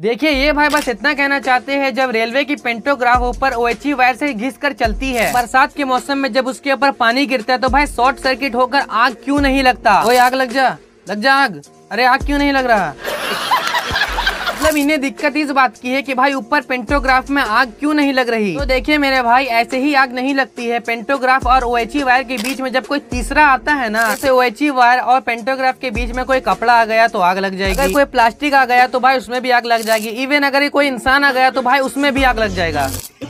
देखिए ये भाई बस इतना कहना चाहते हैं जब रेलवे की पेंटोग्राफ ऊपर ओएचई वायर से घिसकर चलती है बरसात के मौसम में जब उसके ऊपर पानी गिरता है तो भाई शॉर्ट सर्किट होकर आग क्यों नहीं लगता कोई आग लग जा लग जा आग अरे आग क्यों नहीं लग रहा मतलब इन्हें दिक्कत इस बात की है कि भाई ऊपर पेंटोग्राफ में आग क्यों नहीं लग रही तो देखिए मेरे भाई ऐसे ही आग नहीं लगती है पेंटोग्राफ और ओ वायर e के बीच में जब कोई तीसरा आता है ना ऐसे ओ वायर और पेंटोग्राफ के बीच में कोई कपड़ा आ गया तो आग लग जाएगी अगर कोई प्लास्टिक आ गया तो भाई उसमें भी आग लग जाएगी इवन अगर कोई इंसान आ गया तो भाई उसमें भी आग लग जाएगा